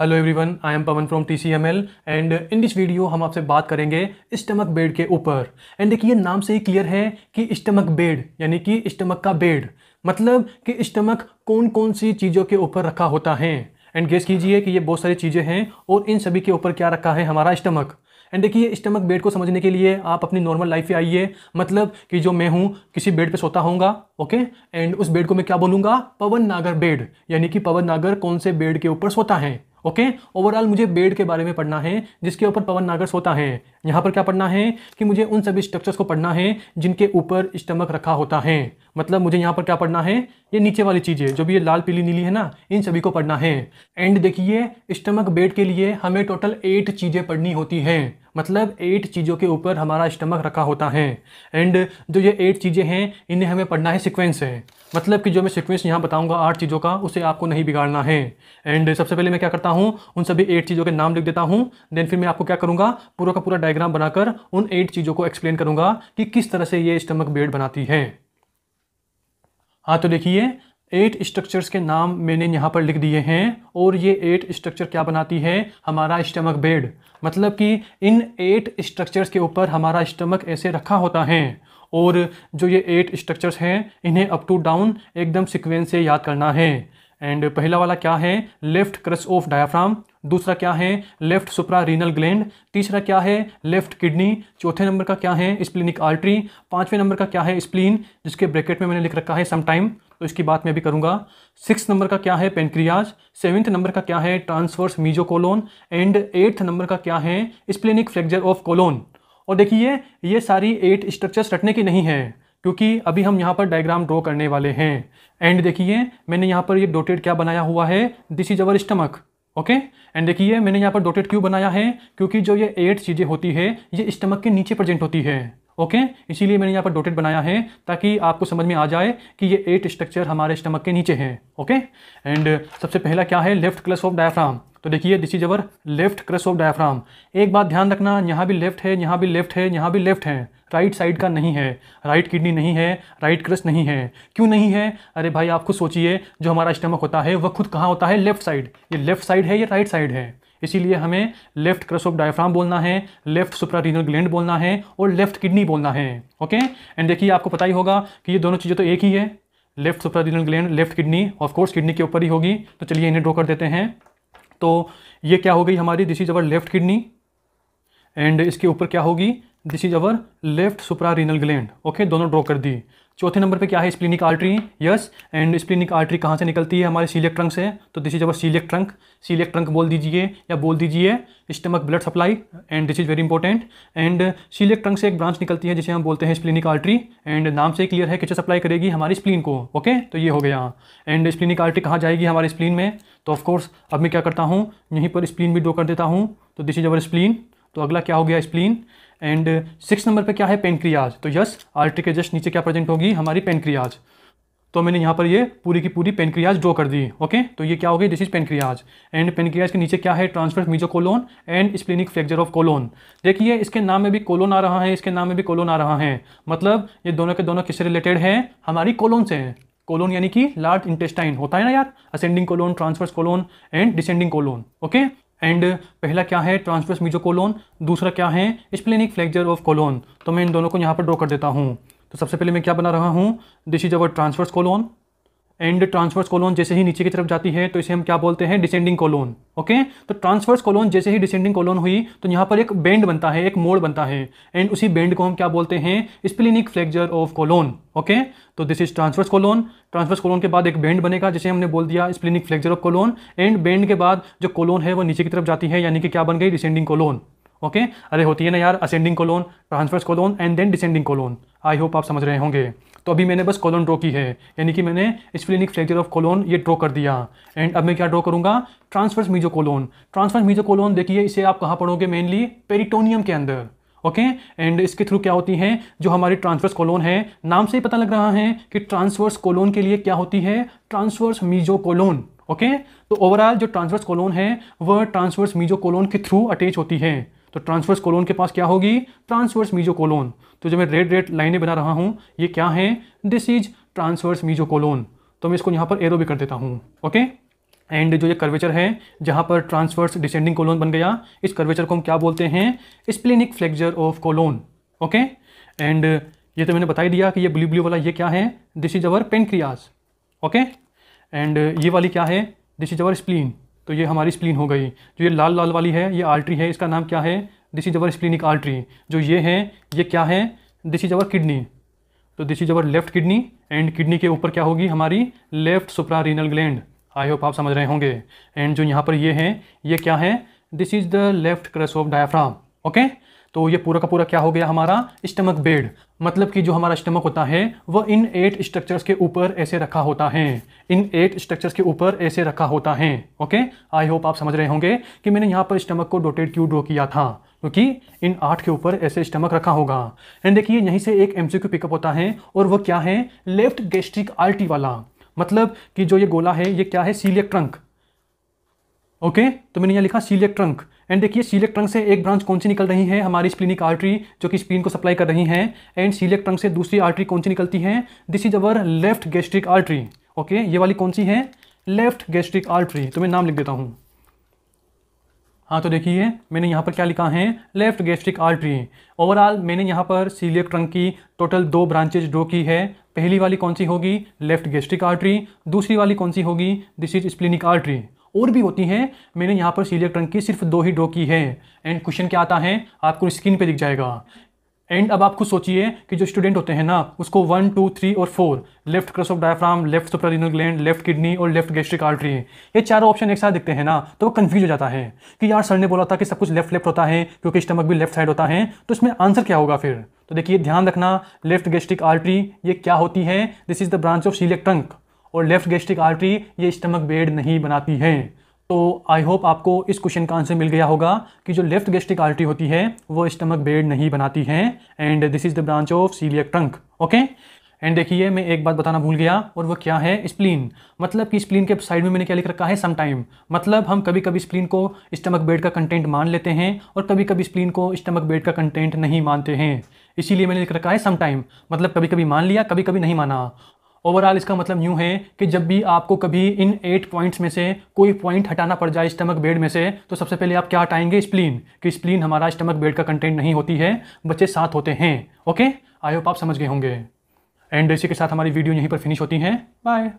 Hello everyone I am Pawan from T C M L and in this video हम आपसे बात करेंगे stomach bed के ऊपर एंड देखिए नाम से ही क्लियर है कि स्टमक बेड यानी कि स्टमक का बेड मतलब कि स्टमक कौन कौन सी चीज़ों के ऊपर रखा होता है एंड गेस कीजिए कि ये बहुत सारी चीज़ें हैं और इन सभी के ऊपर क्या रखा है हमारा स्टमक एंड देखिए स्टमक बेड को समझने के लिए आप अपनी नॉर्मल लाइफ पे आइए मतलब कि जो मैं हूँ किसी बेड पे सोता होऊंगा ओके एंड उस बेड को मैं क्या बोलूँगा पवन नागर बेड यानी कि पवन नागर कौन से बेड के ऊपर सोता है ओके ओवरऑल मुझे बेड के बारे में पढ़ना है जिसके ऊपर पवन नागर सोता है यहाँ पर क्या पढ़ना है कि मुझे उन सभी स्ट्रक्चर्स को पढ़ना है जिनके ऊपर स्टमक रखा होता है मतलब मुझे यहाँ पर क्या पढ़ना है ये नीचे वाली चीज़ें जो भी ये लाल पीली नीली है ना इन सभी को पढ़ना है एंड देखिए स्टमक बेड के लिए हमें टोटल एट चीज़ें पढ़नी होती हैं मतलब एट चीज़ों के ऊपर हमारा स्टमक रखा होता है एंड जो ये एट चीज़ें हैं इन्हें हमें पढ़ना है सिक्वेंस है मतलब कि जो मैं सिक्वेंस यहाँ बताऊँगा आठ चीज़ों का उसे आपको नहीं बिगाड़ना है एंड सबसे पहले मैं क्या करता हूँ उन सभी एट चीज़ों के नाम लिख देता हूँ देन फिर मैं आपको क्या करूँगा पूरा का पूरा डायग्राम बनाकर उन एट चीज़ों को एक्सप्लेन करूँगा कि किस तरह से ये स्टमक बेड बनाती है हाँ तो देखिए एट स्ट्रक्चर्स के नाम मैंने यहाँ पर लिख दिए हैं और ये एट स्ट्रक्चर क्या बनाती है हमारा स्टमक बेड मतलब कि इन एट स्ट्रक्चर्स के ऊपर हमारा स्टमक ऐसे रखा होता है और जो ये एट स्ट्रक्चर्स हैं इन्हें अप टू डाउन एकदम सिक्वेंस से याद करना है एंड पहला वाला क्या है लेफ्ट क्रस ऑफ डायाफ्राम दूसरा क्या है लेफ्ट सुप्रा रीनल ग्लैंड तीसरा क्या है लेफ्ट किडनी चौथे नंबर का क्या है स्प्लिनिक आर्टरी पांचवें नंबर का क्या है स्प्लीन जिसके ब्रैकेट में मैंने लिख रखा है समटाइम तो इसकी बात मैं अभी करूँगा सिक्स नंबर का क्या है पेनक्रियाज सेवन्थ नंबर का क्या है transverse mesocolon and eighth number का क्या है स्प्लेनिक फ्रैक्चर ऑफ कोलोन और देखिए ये सारी एट स्ट्रक्चर्स रटने की नहीं है क्योंकि अभी हम यहाँ पर डायग्राम ड्रॉ करने वाले हैं एंड देखिए मैंने यहाँ पर ये डोटेड क्या बनाया हुआ है this is our stomach okay and देखिए मैंने यहाँ पर डोटेड क्यों बनाया है क्योंकि जो ये एट चीज़ें होती है ये स्टमक के नीचे प्रेजेंट होती है ओके इसीलिए मैंने यहाँ पर डोटेड बनाया है ताकि आपको समझ में आ जाए कि ये एट स्ट्रक्चर हमारे स्टमक के नीचे हैं ओके एंड सबसे पहला क्या है लेफ्ट क्लस ऑफ डायफ्राम तो देखिए this is our left crus of diaphragm एक बात ध्यान रखना यहाँ भी लेफ्ट है यहाँ भी लेफ्ट है यहाँ भी लेफ्ट है राइट साइड का नहीं है राइट किडनी नहीं है राइट क्रस नहीं है क्यों नहीं है अरे भाई आप खुद सोचिए जो हमारा स्टमक होता है वह खुद कहाँ होता है लेफ्ट साइड ये लेफ्ट साइड है या राइट साइड है इसीलिए हमें लेफ्ट क्रस ऑफ डायफ्राम बोलना है लेफ्ट सुप्राटीनल ग्लैंड बोलना है और लेफ्ट किडनी बोलना है ओके एंड देखिए आपको पता ही होगा कि ये दोनों चीज़ें तो एक ही है left renal gland left kidney of course kidney के ऊपर ही होगी तो चलिए इन्हें ड्रॉ कर देते हैं तो ये क्या हो गई हमारी this is our left kidney and इसके ऊपर क्या होगी this is our left suprarenal gland okay दोनों ड्रॉ कर दी चौथे नंबर पे क्या है splenic artery yes and splenic artery कहाँ से निकलती है हमारे सीलियक ट्रंक से तो this is our coeliac trunk coeliac trunk बोल दीजिए या बोल दीजिए stomach blood supply and this is very important and coeliac trunk से एक ब्रांच निकलती है जिसे हम बोलते हैं स्प्लिनिक आर्टरी एंड नाम से क्लियर है किसे सप्लाई करेगी हमारी स्प्लीन को ओके तो ये हो गया एंड स्प्लिनिक आर्ट्री कहाँ जाएगी हमारे स्प्लीन में तो ऑफकोर्स अब मैं क्या करता हूँ यहीं पर स्प्लीन भी ड्रो कर देता हूँ तो दिस इज अवर स्प्लीन तो अगला क्या हो गया स्प्लीन एंड सिक्स नंबर पे क्या है पेनक्रियाज तो यस आर्टरी के जस्ट नीचे क्या प्रेजेंट होगी हमारी पेनक्रियाज तो मैंने यहाँ पर ये पूरी की पूरी पेनक्रियाज ड्रॉ कर दी ओके तो ये क्या हो गई this is pancreas and pancreas के नीचे क्या है transverse mesocolon and splenic flexure of colon देखिए इसके नाम में भी कोलोन आ रहा है इसके नाम में भी कोलोन आ रहा है मतलब ये दोनों के दोनों किससे रिलेटेड हैं हमारी कोलोन से हैं कोलोन यानी कि लार्ज इंटेस्टाइन होता है ना यार ascending colon transverse colon and descending colon okay and पहला क्या है ट्रांसफर्स मीजो कोलोन दूसरा क्या है स्प्लेनिक फ्लेक्चर ऑफ कोलोन तो मैं इन दोनों को यहाँ पर ड्रॉ कर देता हूँ तो सबसे पहले मैं क्या बना रहा हूँ this is our transverse colon and transverse colon जैसे ही नीचे की तरफ जाती है तो इसे हम क्या बोलते हैं डिसेंडिंग कॉलोन ओके तो ट्रांसवर्स कॉलोन जैसे ही डिसेंडिंग कॉलोन हुई तो यहाँ पर एक बेंड बनता है एक मोड़ बनता है एंड उसी बेंड को हम क्या बोलते हैं splenic flexure of colon okay तो this is transverse colon transverse colon के बाद एक बेंड बनेगा जिसे हमने बोल दिया splenic flexure of colon and bend के बाद जो कॉलोन है वो नीचे की तरफ जाती है यानी कि क्या बन गई डिसेंडिंग कॉलोन ओके अरे होती है ना यार ascending colon transverse colon and then descending colon I hope आप समझ रहे होंगे तो अभी मैंने बस कॉलोन ड्रॉ की है यानी कि मैंने स्प्लिनिक फ्रैक्चर ऑफ कॉलोन ये ड्रॉ कर दिया एंड अब मैं क्या ड्रॉ करूँगा transverse mesocolon transverse mesocolon देखिए इसे आप कहाँ पढ़ोगे मेनली पेरिटोनियम के अंदर ओके okay? एंड इसके थ्रू क्या होती हैं जो हमारी ट्रांसवर्स कॉलोन है नाम से ही पता लग रहा है कि ट्रांसवर्स कॉलोन के लिए क्या होती है ट्रांसवर्स मीजो कॉलोन ओके तो ओवरऑल जो ट्रांसवर्स कॉलोन है वह ट्रांसवर्स मीजो कॉलोन के थ्रू अटैच होती है तो ट्रांसवर्स कोलोन के पास क्या होगी ट्रांसवर्स मीजो कोलोन तो जो मैं रेड रेड लाइनें बना रहा हूँ ये क्या है this is transverse mesocolon तो मैं इसको यहाँ पर एरो भी कर देता हूँ ओके एंड जो ये कर्वेचर है जहाँ पर ट्रांसवर्स डिसेंडिंग कोलोन बन गया इस कर्वेचर को हम क्या बोलते हैं splenic flexure of colon okay and ये तो मैंने बता ही दिया कि ये ब्लू ब्लू वाला ये क्या है this is our pancreas okay and ये वाली क्या है दिस इज अवर स्प्लीन तो ये हमारी स्प्लीन हो गई जो ये लाल लाल वाली है ये आर्टरी है इसका नाम क्या है this is our splenic artery जो ये है ये क्या है दिस इज अवर किडनी तो this is our left kidney and kidney के ऊपर क्या होगी हमारी left renal gland I hope आप समझ रहे होंगे एंड जो यहाँ पर ये है ये क्या है this is the left crus of diaphragm okay तो ये पूरा का पूरा क्या हो गया हमारा स्टमक बेड मतलब कि जो हमारा स्टमक होता है वह इन एट स्ट्रक्चर्स के ऊपर ऐसे रखा होता है इन एट स्ट्रक्चर्स के ऊपर ऐसे रखा होता है ओके आई होप आप समझ रहे होंगे कि मैंने यहाँ पर स्टमक को डोटेड क्यू ड्रॉ किया था क्योंकि तो इन आठ के ऊपर ऐसे स्टमक रखा होगा एंड देखिए यहीं से एक एम पिकअप होता है और वह क्या है लेफ्ट गेस्ट्रिक आल्टी वाला मतलब कि जो ये गोला है ये क्या है सीलियक ट्रंक ओके तो मैंने यहाँ लिखा सीलियक ट्रंक एंड देखिए सीलेक्ट ट्रंक से एक ब्रांच कौन सी निकल रही है हमारी स्प्लिनिक आर्टरी जो कि स्पिन को सप्लाई कर रही है एंड सीलेक्ट ट्रंक से दूसरी आर्टरी कौन सी निकलती है this is our left gastric artery okay ये वाली कौन सी है लेफ्ट गैस्ट्रिक आर्टरी तो मैं नाम लिख देता हूँ हाँ तो देखिए मैंने यहाँ पर क्या लिखा है लेफ्ट गैस्ट्रिक आर्टरी ओवरऑल मैंने यहाँ पर सीलियक ट्रंक की टोटल दो ब्रांचेज ड्रो की है पहली वाली कौन सी होगी लेफ्ट गैस्ट्रिक आर्टरी दूसरी वाली कौन सी होगी दिस इज स्प्लिनिक आर्टरी और भी होती हैं मैंने यहाँ पर सीलियक ट्रंक की सिर्फ दो ही ड्रॉ की है एंड क्वेश्चन क्या आता है आपको स्क्रीन पे दिख जाएगा एंड अब आप खुद सोचिए कि जो स्टूडेंट होते हैं ना उसको वन टू थ्री और four left crus of diaphragm left suprarenal gland left kidney और लेफ्ट गैस्ट्रिक आर्टरी ये चारों ऑप्शन एक साथ दिखते हैं ना तो वो कन्फ्यूज हो जाता है कि यार सर ने बोला था कि सब कुछ लेफ्ट लेफ्ट होता है क्योंकि स्टमक भी लेफ्ट साइड होता है तो इसमें आंसर क्या होगा फिर तो देखिए ध्यान रखना लेफ्ट गैस्ट्रिक आर्टरी ये क्या होती है this is the branch of coeliac trunk और लेफ्ट गेस्टिक आर्टरी ये स्टमक बेड नहीं बनाती है तो आई होप आपको इस क्वेश्चन का आंसर मिल गया होगा कि जो लेफ्ट गेस्ट्रिक आर्टरी होती है वो स्टमक बेड नहीं बनाती है and this is the branch of coeliac trunk okay and देखिए मैं एक बात बताना भूल गया और वो क्या है स्प्लीन मतलब कि स्प्लीन के साइड में मैंने क्या लिख रखा है समटाइम मतलब हम कभी कभी स्प्लीन को स्टमक बेड का कंटेंट मान लेते हैं और कभी कभी स्प्लीन को स्टमक बेड का कंटेंट नहीं मानते हैं इसीलिए मैंने लिख रखा है समटाइम मतलब कभी कभी मान लिया कभी कभी नहीं माना ओवरऑल इसका मतलब यूँ है कि जब भी आपको कभी इन एट पॉइंट्स में से कोई पॉइंट हटाना पड़ जाए स्टमक बेड में से तो सबसे पहले आप क्या हटाएंगे स्प्लीन कि स्प्लीन हमारा स्टमक बेड का कंटेंट नहीं होती है बच्चे साथ होते हैं ओके आई होप आप समझ गए होंगे एंड इसी के साथ हमारी वीडियो यहीं पर फिनिश होती है बाय